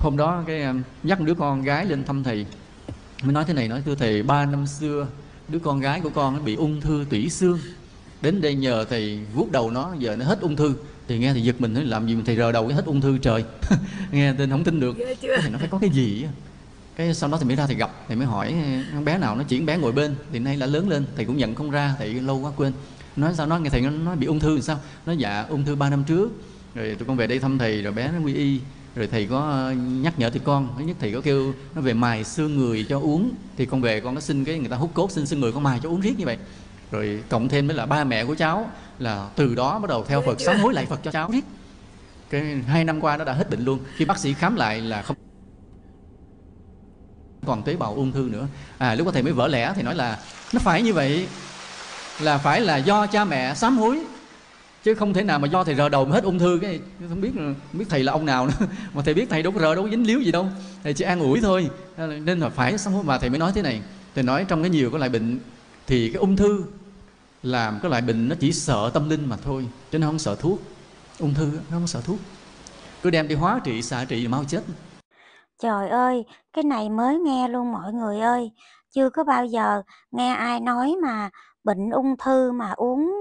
hôm đó cái dắt đứa con gái lên thăm thầy mới nói thế này nói thưa thầy ba năm xưa đứa con gái của con nó bị ung thư tủy xương đến đây nhờ thầy vuốt đầu nó giờ nó hết ung thư thì nghe thì giật mình nói làm gì mà thầy rờ đầu cái hết ung thư trời nghe tên không tin được thì nó phải có cái gì cái sau đó thì mới ra thầy gặp thầy mới hỏi bé nào nó chuyển bé ngồi bên thì nay đã lớn lên thầy cũng nhận không ra thầy lâu quá quên nói sao nó nghe thầy nó, nó bị ung thư thì sao nó dạ ung thư 3 năm trước rồi tụi con về đây thăm thầy rồi bé nó quy y rồi thầy có ờ, nhắc nhở thì con thứ nhất thầy có kêu nó về mài xương người cho uống thì con về con nó xin cái người ta hút cốt xin xương người con mài cho uống riết như vậy rồi cộng thêm với là ba mẹ của cháu là từ đó bắt đầu theo Phật sám hối lại Phật cho cháu riết cái hai năm qua nó đã hết bệnh luôn khi bác sĩ khám lại là không còn tế bào ung thư nữa à lúc có thầy mới vỡ lẽ thì nói là nó phải như vậy là phải là do cha mẹ sám hối chứ không thể nào mà do thầy rờ đầu mà hết ung thư cái không biết không biết thầy là ông nào nữa mà thầy biết thầy đâu có rờ đâu có dính líu gì đâu thầy chỉ an ủi thôi nên là phải xong mà thầy mới nói thế này thầy nói trong cái nhiều cái loại bệnh thì cái ung thư làm cái loại bệnh nó chỉ sợ tâm linh mà thôi chứ nó không sợ thuốc ung thư nó không sợ thuốc cứ đem đi hóa trị xạ trị mau chết trời ơi cái này mới nghe luôn mọi người ơi chưa có bao giờ nghe ai nói mà bệnh ung thư mà uống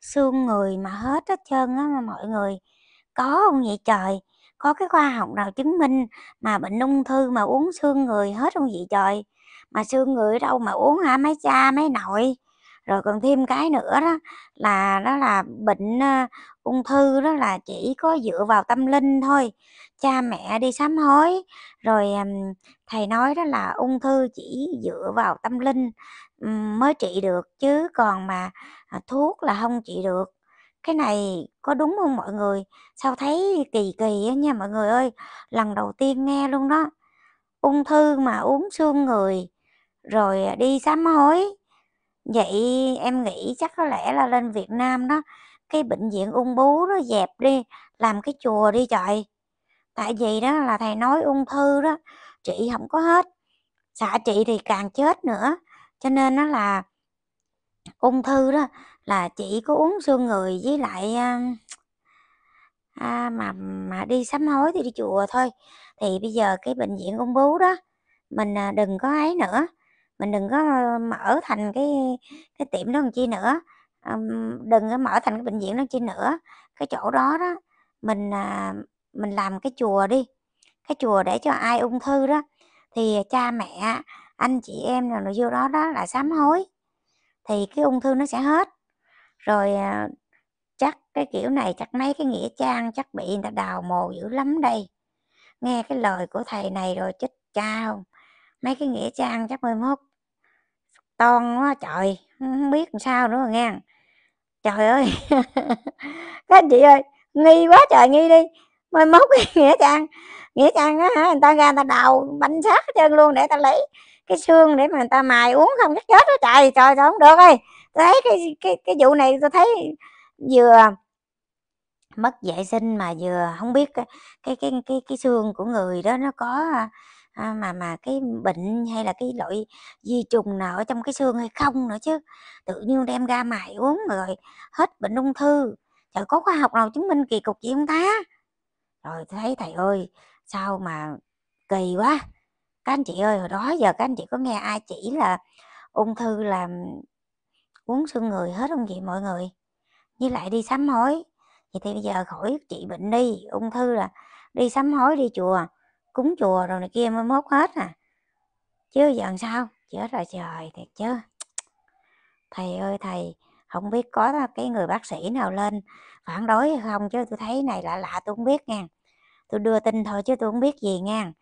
xương người mà hết hết trơn á mà mọi người có không vậy trời có cái khoa học nào chứng minh mà bệnh ung thư mà uống xương người hết không vậy trời mà xương người ở đâu mà uống hả mấy cha mấy nội rồi còn thêm cái nữa đó là đó là bệnh ờ, ung thư đó là chỉ có dựa vào tâm linh thôi cha mẹ đi sám hối rồi thầy nói đó là ung thư chỉ dựa vào tâm linh mới trị được chứ còn mà à, thuốc là không trị được cái này có đúng không mọi người sao thấy kỳ kỳ á nha mọi người ơi lần đầu tiên nghe luôn đó ung thư mà uống xương người rồi à, đi sám hối vậy em nghĩ chắc có lẽ là lên Việt Nam đó cái bệnh viện ung bú nó dẹp đi làm cái chùa đi trời tại vì đó là thầy nói ung thư đó chị không có hết xạ chị thì càng chết nữa cho nên nó là ung thư đó là chị có uống xương người với lại à, à, mà mà đi sám hối thì đi chùa thôi thì bây giờ cái bệnh viện ung bú đó mình à, đừng có ấy nữa mình đừng có ờ, mở thành cái cái tiệm đó làm chi nữa đừng có mở thành cái bệnh viện đó chi nữa cái chỗ đó đó mình à, mình làm cái chùa đi cái chùa để cho ai ung thư đó thì cha mẹ anh chị em nào nội vô đó đó là sám hối thì cái ung thư nó sẽ hết rồi à, chắc cái kiểu này chắc mấy cái nghĩa trang chắc bị người ta đào mồ dữ lắm đây nghe cái lời của thầy này rồi chết cha không mấy cái nghĩa trang chắc mười mốt ton quá trời không biết làm sao nữa nghe trời ơi các anh chị ơi nghi quá trời nghi đi mai mốt cái nghĩa trang nghĩa trang á người ta ra người ta đào bánh xác hết trơn luôn để ta lấy cái xương để mà người ta mài uống không chắc chết đó trời trời trời không được ơi thấy cái cái cái vụ này tôi thấy vừa mất vệ sinh mà vừa không biết cái cái cái cái, cái xương của người đó nó có À, mà mà cái bệnh hay là cái loại di trùng nào ở trong cái xương hay không nữa chứ tự nhiên đem ra mài uống rồi hết bệnh ung thư trời có khoa học nào chứng minh kỳ cục gì không ta rồi thấy thầy ơi sao mà kỳ quá các anh chị ơi hồi đó giờ các anh chị có nghe ai chỉ là ung thư là uống xương người hết không vậy mọi người như lại đi sám hối vậy thì bây giờ khỏi trị bệnh đi ung thư là đi sám hối đi chùa cúng chùa rồi này kia mới mốt hết à chứ giờ làm sao chết rồi trời thiệt chứ thầy ơi thầy không biết có cái người bác sĩ nào lên phản đối hay không chứ tôi thấy này lạ lạ tôi không biết nha tôi đưa tin thôi chứ tôi không biết gì nha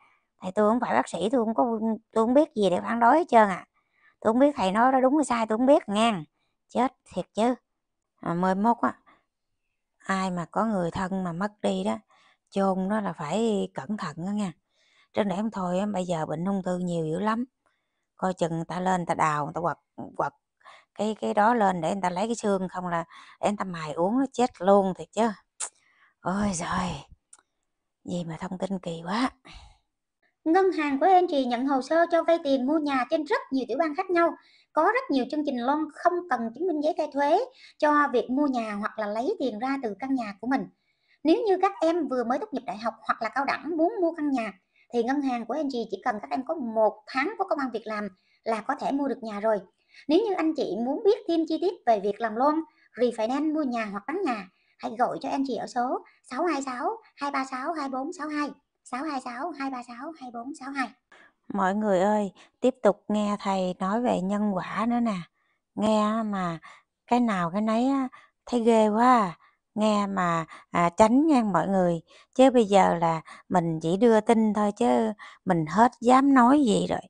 thầy tôi không phải bác sĩ tôi không có tôi không biết gì để phản đối hết trơn à tôi không biết thầy nói đó đúng hay sai tôi không biết nha chết thiệt chứ à, mười mốt á ai mà có người thân mà mất đi đó chôn đó là phải cẩn thận đó nha chứ để không thôi bây giờ bệnh ung thư nhiều dữ lắm coi chừng người ta lên người ta đào người ta quật quật cái cái đó lên để người ta lấy cái xương không là để người ta mài uống nó chết luôn thì chứ ôi giời gì mà thông tin kỳ quá Ngân hàng của em chị nhận hồ sơ cho vay tiền mua nhà trên rất nhiều tiểu bang khác nhau. Có rất nhiều chương trình loan không cần chứng minh giấy khai thuế cho việc mua nhà hoặc là lấy tiền ra từ căn nhà của mình. Nếu như các em vừa mới tốt nghiệp đại học hoặc là cao đẳng muốn mua căn nhà thì ngân hàng của anh chị chỉ cần các em có một tháng có công an việc làm là có thể mua được nhà rồi nếu như anh chị muốn biết thêm chi tiết về việc làm loan refinance mua nhà hoặc bán nhà hãy gọi cho anh chị ở số 626 236 2462 626 236 2462 Mọi người ơi, tiếp tục nghe thầy nói về nhân quả nữa nè. Nghe mà cái nào cái nấy thấy ghê quá à nghe mà à, tránh ngang mọi người chứ bây giờ là mình chỉ đưa tin thôi chứ mình hết dám nói gì rồi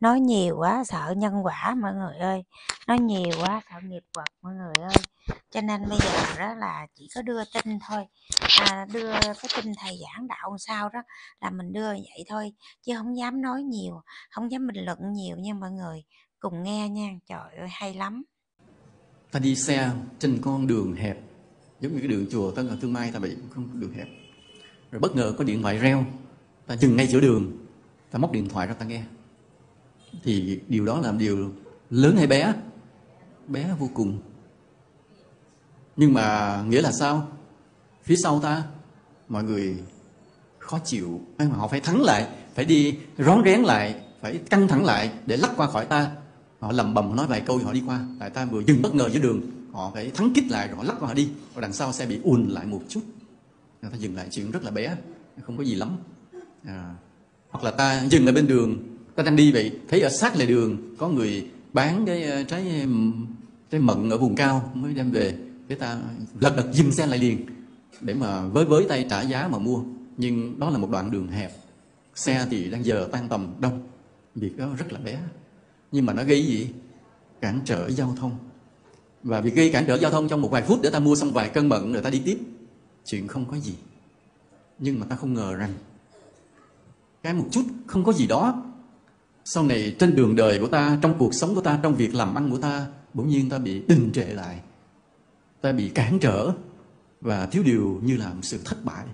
nói nhiều quá sợ nhân quả mọi người ơi nói nhiều quá sợ nghiệp quật mọi người ơi cho nên bây giờ đó là chỉ có đưa tin thôi à, đưa cái tin thầy giảng đạo sao đó là mình đưa vậy thôi chứ không dám nói nhiều không dám bình luận nhiều nha mọi người cùng nghe nha trời ơi hay lắm ta đi xe trên con đường hẹp giống như cái đường chùa tân Hồng thương mai ta bị không đường hẹp rồi bất ngờ có điện thoại reo ta dừng ngay giữa đường ta móc điện thoại ra ta nghe thì điều đó là điều lớn hay bé bé vô cùng nhưng mà nghĩa là sao phía sau ta mọi người khó chịu mà họ phải thắng lại phải đi rón rén lại phải căng thẳng lại để lách qua khỏi ta họ lầm bầm nói vài câu họ đi qua tại ta vừa dừng bất ngờ giữa đường họ phải thắng kích lại rồi họ lắc rồi họ đi rồi đằng sau xe bị ùn lại một chút người ta dừng lại chuyện rất là bé không có gì lắm à. hoặc là ta dừng lại bên đường ta đang đi vậy thấy ở sát lề đường có người bán cái ờ, trái trái mận ở vùng cao mới đem về cái ta lật đật dừng xe lại liền để mà với với tay trả giá mà mua nhưng đó là một đoạn đường hẹp xe thì đang giờ tan tầm đông việc đó rất là bé nhưng mà nó gây gì cản trở giao thông và việc gây cản trở giao thông trong một vài phút để ta mua xong vài cân mận rồi ta đi tiếp chuyện không có gì nhưng mà ta không ngờ rằng cái một chút không có gì đó sau này trên đường đời của ta trong cuộc sống của ta trong việc làm ăn của ta bỗng nhiên ta bị đình trệ lại ta bị cản trở và thiếu điều như là một sự thất bại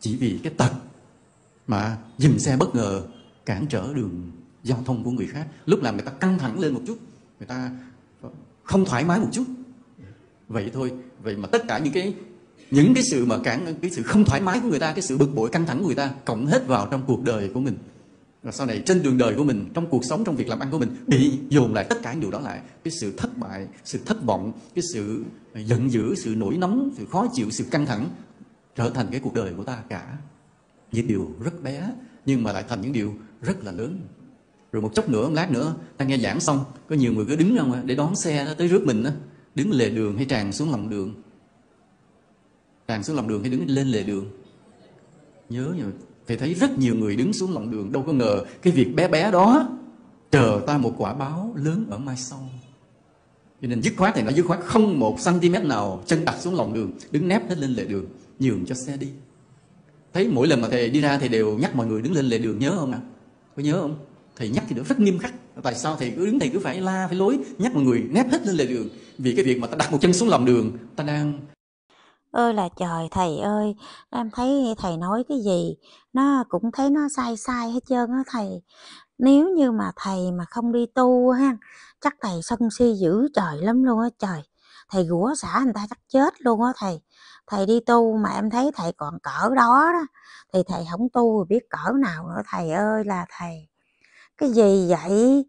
chỉ vì cái tật mà dìm xe bất ngờ cản trở đường giao thông của người khác lúc làm người ta căng thẳng lên một chút người ta không thoải mái một chút vậy thôi vậy mà tất cả những cái những cái sự mà cản cái sự không thoải mái của người ta cái sự bực bội căng thẳng của người ta cộng hết vào trong cuộc đời của mình và sau này trên đường đời của mình trong cuộc sống trong việc làm ăn của mình bị dồn lại tất cả những điều đó lại cái sự thất bại sự thất vọng cái sự giận dữ sự nổi nóng sự khó chịu sự căng thẳng trở thành cái cuộc đời của ta cả những điều rất bé nhưng mà lại thành những điều rất là lớn rồi một chốc nữa một lát nữa ta nghe giảng xong có nhiều người cứ đứng ra ngoài để đón xe đó tới rước mình đó đứng lề đường hay tràn xuống lòng đường tràn xuống lòng đường hay đứng lên lề đường nhớ nhờ thầy thấy rất nhiều người đứng xuống lòng đường đâu có ngờ cái việc bé bé đó chờ ta một quả báo lớn ở mai sau cho nên dứt khoát thì nó dứt khoát không một cm nào chân đặt xuống lòng đường đứng nép hết lên lề đường nhường cho xe đi thấy mỗi lần mà thầy đi ra thì đều nhắc mọi người đứng lên lề đường nhớ không ạ à? có nhớ không thầy nhắc thì nó rất nghiêm khắc tại sao thầy cứ đứng thầy cứ phải la phải lối nhắc mọi người nép hết lên lề đường vì cái việc mà ta đặt một chân xuống lòng đường ta đang ơi là trời thầy ơi em thấy thầy nói cái gì nó cũng thấy nó sai sai hết trơn á thầy nếu như mà thầy mà không đi tu ha chắc thầy sân si dữ trời lắm luôn á trời thầy rủa xả người ta chắc chết luôn á thầy thầy đi tu mà em thấy thầy còn cỡ đó đó thì thầy không tu rồi biết cỡ nào nữa thầy ơi là thầy cái gì vậy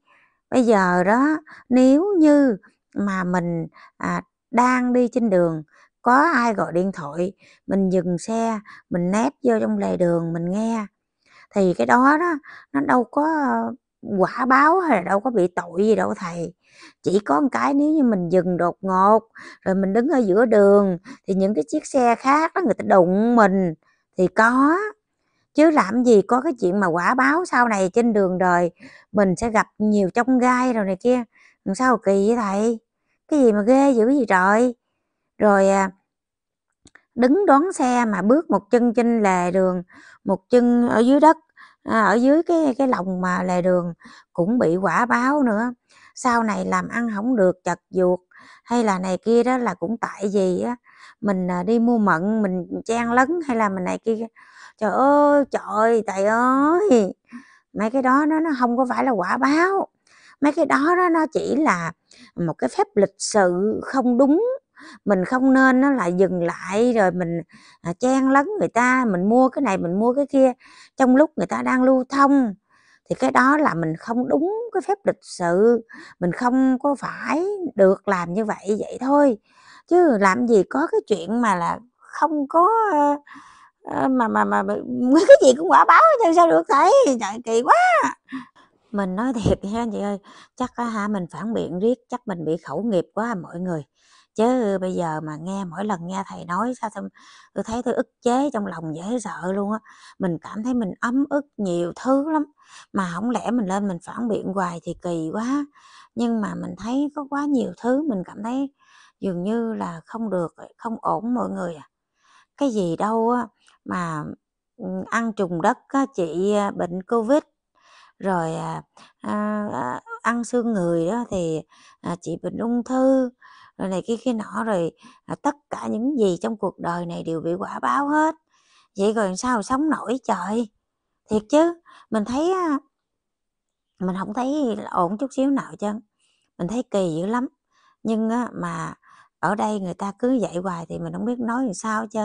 bây giờ đó nếu như mà mình à, đang đi trên đường có ai gọi điện thoại mình dừng xe mình nép vô trong lề đường mình nghe thì cái đó đó nó đâu có quả báo hay là đâu có bị tội gì đâu thầy chỉ có một cái nếu như mình dừng đột ngột rồi mình đứng ở giữa đường thì những cái chiếc xe khác đó người ta đụng mình thì có chứ làm gì có cái chuyện mà quả báo sau này trên đường đời mình sẽ gặp nhiều trong gai rồi này kia làm sao kỳ vậy thầy cái gì mà ghê dữ gì trời rồi à, đứng đón xe mà bước một chân trên lề đường một chân ở dưới đất à, ở dưới cái cái lòng mà lề đường cũng bị quả báo nữa sau này làm ăn không được chật ruột hay là này kia đó là cũng tại vì á mình à, đi mua mận mình trang lấn hay là mình này kia trời ơi trời trời ơi mấy cái đó nó nó không có phải là quả báo mấy cái đó đó nó chỉ là một cái phép lịch sự không đúng mình không nên nó lại dừng lại rồi mình à, chen lấn người ta mình mua cái này mình mua cái kia trong lúc người ta đang lưu thông thì cái đó là mình không đúng cái phép lịch sự mình không có phải được làm như vậy vậy thôi chứ làm gì có cái chuyện mà là không có uh, à, mà mà mà cái gì cũng quả báo chứ sao được thế trời kỳ quá mình nói thiệt ha chị ơi chắc ha mình phản biện riết chắc mình bị khẩu nghiệp quá à mọi người chứ bây giờ mà nghe mỗi lần nghe thầy nói sao tôi, tôi thấy tôi ức chế trong lòng dễ sợ luôn á mình cảm thấy mình ấm ức nhiều thứ lắm mà không lẽ mình lên mình phản biện hoài thì kỳ quá nhưng mà mình thấy có quá nhiều thứ mình cảm thấy dường như là không được không ổn mọi người à cái gì đâu á mà ừ, ăn trùng đất chị à, bệnh covid rồi à, à, à, ăn xương người đó thì chị bệnh ung thư rồi này kia kia nọ rồi tất cả những gì trong cuộc đời này đều bị quả báo hết vậy rồi sao sống nổi trời thiệt chứ mình thấy mình không thấy ổn chút xíu nào chứ mình thấy kỳ dữ lắm nhưng mà ở đây người ta cứ dạy hoài thì mình không biết nói làm sao chứ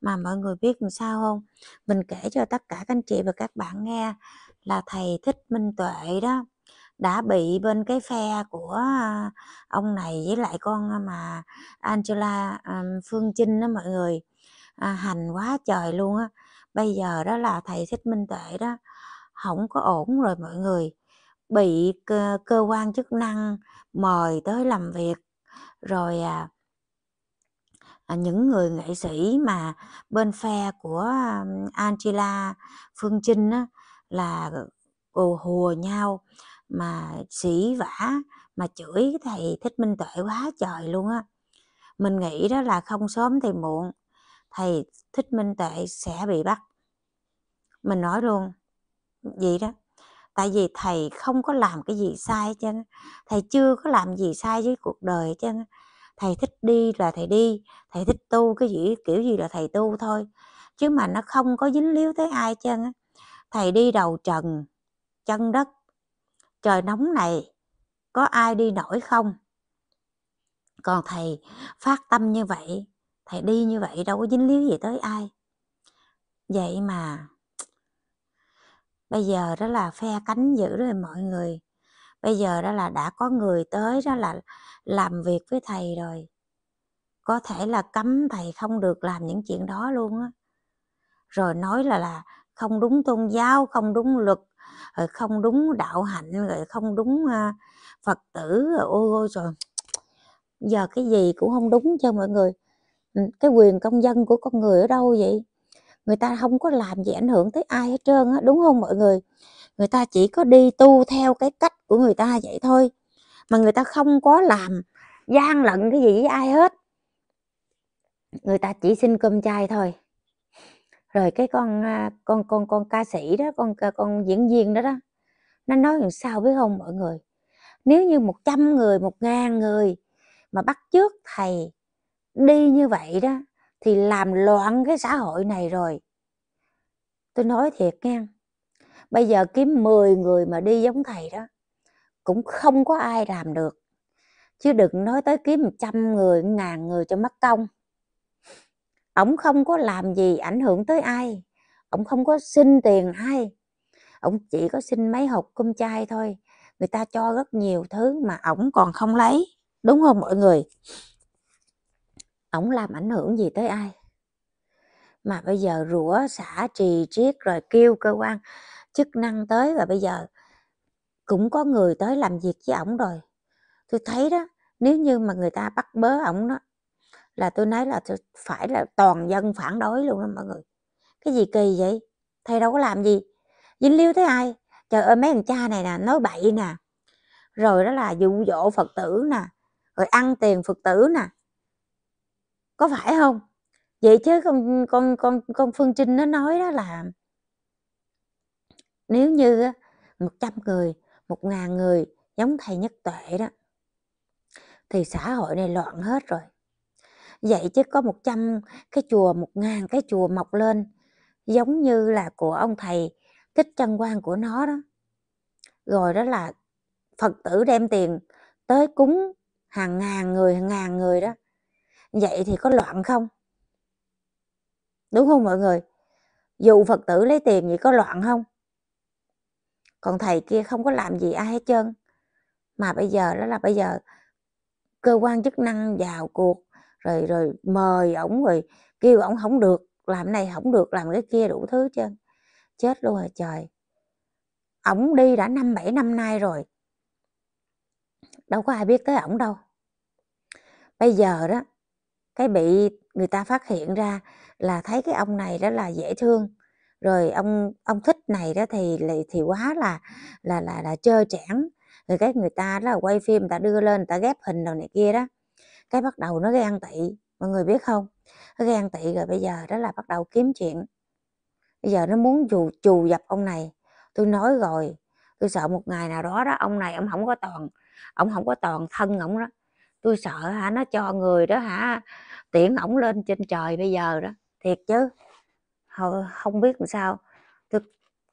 mà mọi người biết làm sao không mình kể cho tất cả các anh chị và các bạn nghe là thầy thích minh tuệ đó đã bị bên cái phe của à, ông này với lại con à, mà Angela à, Phương Trinh đó mọi người à, hành quá trời luôn á bây giờ đó là thầy thích minh tuệ đó không có ổn rồi mọi người bị cơ, cơ quan chức năng mời tới làm việc rồi à, à, những người nghệ sĩ mà bên phe của Angela Phương Trinh á, là ồ hùa nhau mà sĩ vã mà chửi thầy thích minh tuệ quá trời luôn á mình nghĩ đó là không sớm thì muộn thầy thích minh tuệ sẽ bị bắt mình nói luôn vậy đó tại vì thầy không có làm cái gì sai cho thầy chưa có làm gì sai với cuộc đời cho thầy thích đi là thầy đi thầy thích tu cái gì kiểu gì là thầy tu thôi chứ mà nó không có dính líu tới ai cho thầy đi đầu trần chân đất trời nóng này có ai đi nổi không còn thầy phát tâm như vậy thầy đi như vậy đâu có dính líu gì tới ai vậy mà bây giờ đó là phe cánh dữ rồi mọi người bây giờ đó là đã có người tới đó là làm việc với thầy rồi có thể là cấm thầy không được làm những chuyện đó luôn á rồi nói là là không đúng tôn giáo không đúng luật rồi không đúng đạo hạnh rồi không đúng uh, phật tử rồi ôi ôi rồi giờ cái gì cũng không đúng cho mọi người ừ, cái quyền công dân của con người ở đâu vậy người ta không có làm gì ảnh hưởng tới ai hết trơn á đúng không mọi người người ta chỉ có đi tu theo cái cách của người ta vậy thôi mà người ta không có làm gian lận cái gì với ai hết người ta chỉ xin cơm chay thôi rồi cái con à, con con con ca sĩ đó con à, con diễn viên đó đó nó nói làm sao biết không mọi người nếu như một trăm người một ngàn người mà bắt chước thầy đi như vậy đó thì làm loạn cái xã hội này rồi tôi nói thiệt nha bây giờ kiếm 10 người mà đi giống thầy đó cũng không có ai làm được chứ đừng nói tới kiếm 100 người ngàn người cho mất công Ông không có làm gì ảnh hưởng tới ai Ông không có xin tiền ai Ông chỉ có xin mấy hộp cơm chai thôi người ta cho rất nhiều thứ mà ông còn không lấy đúng không mọi người ổng làm ảnh hưởng gì tới ai mà bây giờ rủa xả trì triết rồi kêu cơ quan chức năng tới và bây giờ cũng có người tới làm việc với ổng rồi tôi thấy đó nếu như mà người ta bắt bớ ổng đó là tôi nói là tôi phải là toàn dân phản đối luôn đó mọi người cái gì kỳ vậy thầy đâu có làm gì dính líu tới ai trời ơi mấy thằng cha này nè nói bậy nè rồi đó là dụ dỗ phật tử nè rồi ăn tiền phật tử nè có phải không vậy chứ con con con con phương trinh nó nói đó là nếu như 100 người một ngàn người giống thầy nhất tuệ đó thì xã hội này loạn hết rồi vậy chứ có 100 cái chùa một ngàn cái chùa mọc lên giống như là của ông thầy thích chân quan của nó đó rồi đó là phật tử đem tiền tới cúng hàng ngàn người hàng ngàn người đó vậy thì có loạn không đúng không mọi người dù phật tử lấy tiền vậy có loạn không còn thầy kia không có làm gì ai hết trơn mà bây giờ đó là bây giờ cơ quan chức năng vào cuộc rồi rồi mời ổng rồi kêu ổng không được làm này không được làm cái kia đủ thứ trơn chết luôn rồi trời ổng đi đã năm bảy năm nay rồi đâu có ai biết tới ổng đâu bây giờ đó cái bị người ta phát hiện ra là thấy cái ông này đó là dễ thương rồi ông ông thích này đó thì lại thì quá là là là là chơi chẽn người cái người ta đó là quay phim người ta đưa lên người ta ghép hình đồ này kia đó cái bắt đầu nó gan tị mọi người biết không nó gan tị rồi bây giờ đó là bắt đầu kiếm chuyện bây giờ nó muốn dù chù dập ông này tôi nói rồi tôi sợ một ngày nào đó đó ông này ông không có toàn ông không có toàn thân ông đó tôi sợ hả nó cho người đó hả tiễn ổng lên trên trời bây giờ đó thiệt chứ không biết làm sao tôi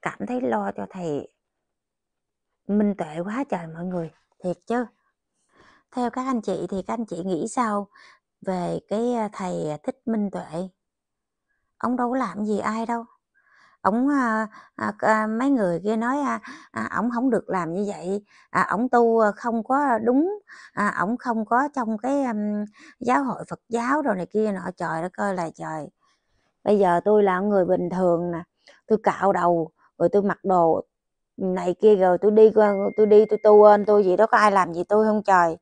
cảm thấy lo cho thầy minh tuệ quá trời mọi người thiệt chứ theo các anh chị thì các anh chị nghĩ sao về cái à, thầy à, thích minh tuệ ông đâu có làm gì ai đâu ổng à, à, mấy người kia nói à, à, ổng không được làm như vậy à, ổng tu không có đúng à, ổng không có trong cái um, giáo hội phật giáo rồi này kia nọ trời đó coi là trời bây giờ tôi là người bình thường nè tôi cạo đầu rồi tôi mặc đồ này kia rồi tôi đi tôi đi tôi tu lên tôi gì đó có ai làm gì tôi không trời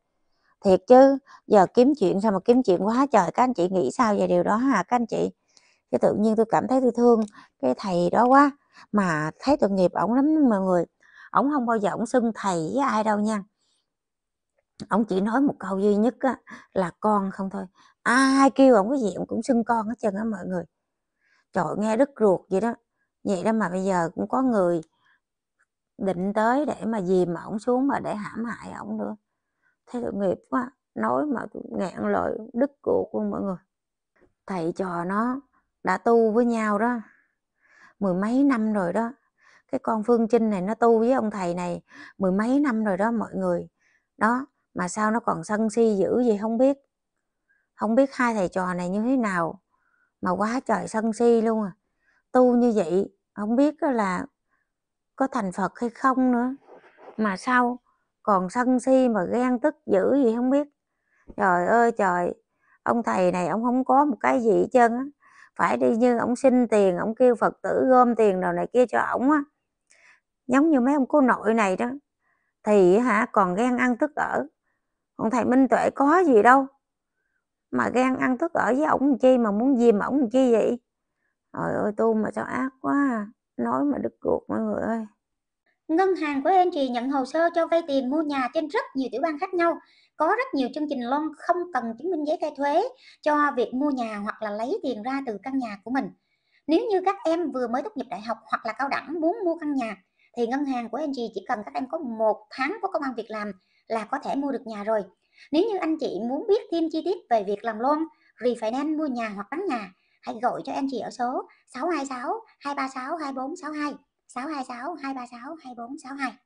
thiệt chứ giờ kiếm chuyện sao mà kiếm chuyện quá trời các anh chị nghĩ sao về điều đó hả các anh chị cái tự nhiên tôi cảm thấy tôi thương cái thầy đó quá mà thấy tội nghiệp ổng lắm mọi người ổng không bao giờ ổng xưng thầy với ai đâu nha ổng chỉ nói một câu duy nhất á, là con không thôi ai kêu ổng cái gì ổng cũng xưng con hết trơn á mọi người trời nghe đứt ruột vậy đó vậy đó mà bây giờ cũng có người định tới để mà dìm ổng xuống mà để hãm hại ổng nữa thấy tội nghiệp quá nói mà tôi ngẹn lời đứt ruột luôn mọi người thầy trò nó đã tu với nhau đó mười mấy năm rồi đó cái con phương trinh này nó tu với ông thầy này mười mấy năm rồi đó mọi người đó mà sao nó còn sân si dữ gì không biết không biết hai thầy trò này như thế nào mà quá trời sân si luôn à tu như vậy không biết là có thành phật hay không nữa mà sao còn sân si mà ghen tức dữ gì không biết trời ơi trời ông thầy này ông không có một cái gì hết trơn á phải đi như ổng xin tiền ổng kêu phật tử gom tiền đồ này kia cho ổng á giống như mấy ông cô nội này đó thì hả còn ghen ăn tức ở còn thầy minh tuệ có gì đâu mà ghen ăn tức ở với ổng chi mà muốn dìm ổng chi vậy trời ơi tu mà sao ác quá à. nói mà đứt ruột mọi người ơi Ngân hàng của em thì nhận hồ sơ cho vay tiền mua nhà trên rất nhiều tiểu bang khác nhau. Có rất nhiều chương trình loan không cần chứng minh giấy khai thuế cho việc mua nhà hoặc là lấy tiền ra từ căn nhà của mình. Nếu như các em vừa mới tốt nghiệp đại học hoặc là cao đẳng muốn mua căn nhà thì ngân hàng của anh chị chỉ cần các em có một tháng có công an việc làm là có thể mua được nhà rồi. Nếu như anh chị muốn biết thêm chi tiết về việc làm loan, refinance mua nhà hoặc bán nhà, hãy gọi cho anh chị ở số 626 236 2462. 626 236 24662